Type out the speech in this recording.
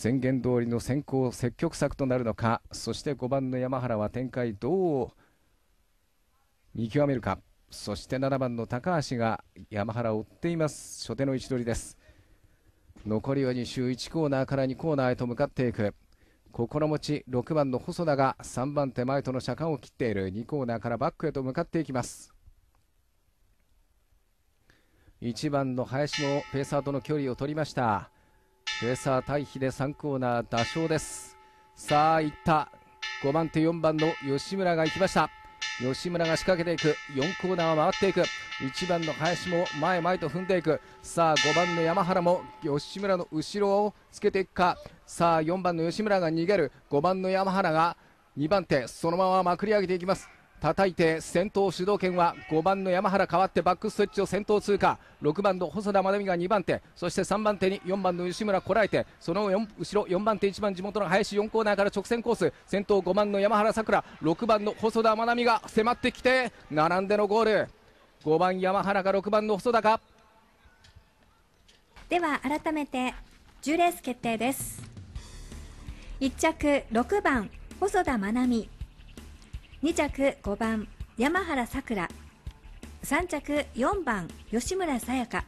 宣言通りの先行積極策となるのかそして5番の山原は展開どう見極めるかそして7番の高橋が山原を追っています初手の位置取りです残りは2周1コーナーから2コーナーへと向かっていく心持ち6番の細田が3番手前との車間を切っている2コーナーからバックへと向かっていきます1番の林もペースアートの距離を取りましたレーサー対比で3コーナー打消ですさあいった5番手4番の吉村が行きました吉村が仕掛けていく4コーナーは回っていく1番の林も前前と踏んでいくさあ5番の山原も吉村の後ろをつけていくかさあ4番の吉村が逃げる5番の山原が2番手そのまままくり上げていきます叩いて先頭主導権は5番の山原変わってバックストレッチを先頭通過6番の細田真奈美が2番手そして3番手に4番の吉村こらえてその後ろ4番手1番地元の林4コーナーから直線コース先頭5番の山原さくら6番の細田真奈美が迫ってきて並んでのゴール5番山原か6番の細田かでは改めて10レース決定です1着6番細田真奈美2着5番山原さくら3着4番吉村さやか